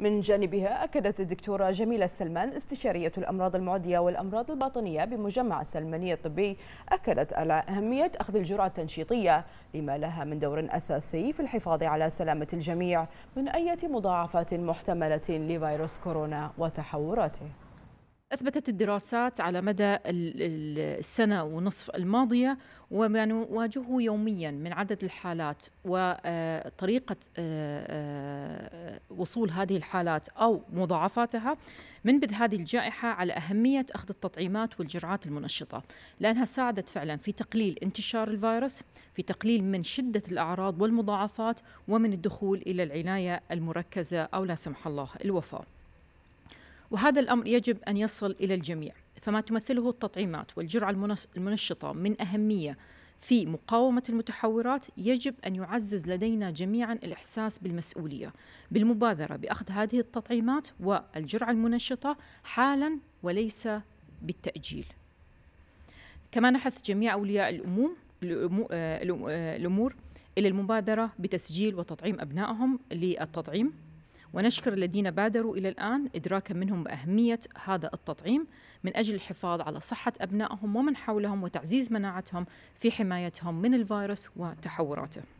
من جانبها أكدت الدكتورة جميلة السلمان استشارية الأمراض المعدية والأمراض الباطنية بمجمع السلمانية الطبي أكدت على أهمية أخذ الجرعة التنشيطية لما لها من دور أساسي في الحفاظ على سلامة الجميع من أي مضاعفات محتملة لفيروس كورونا وتحوراته أثبتت الدراسات على مدى السنة ونصف الماضية وما نواجهه يوميا من عدد الحالات وطريقة آه، آه، آه، وصول هذه الحالات أو مضاعفاتها من بذ هذه الجائحة على أهمية أخذ التطعيمات والجرعات المنشطة لأنها ساعدت فعلا في تقليل انتشار الفيروس في تقليل من شدة الأعراض والمضاعفات ومن الدخول إلى العناية المركزة أو لا سمح الله الوفاة وهذا الأمر يجب أن يصل إلى الجميع فما تمثله التطعيمات والجرعة المنشطة من أهمية في مقاومة المتحورات يجب أن يعزز لدينا جميعا الإحساس بالمسؤولية بالمبادرة بأخذ هذه التطعيمات والجرعة المنشطة حالا وليس بالتأجيل كما نحث جميع أولياء الأموم آه، آه، الأمور إلى المبادرة بتسجيل وتطعيم أبنائهم للتطعيم ونشكر الذين بادروا إلى الآن إدراكا منهم بأهمية هذا التطعيم من أجل الحفاظ على صحة أبنائهم ومن حولهم وتعزيز مناعتهم في حمايتهم من الفيروس وتحوراته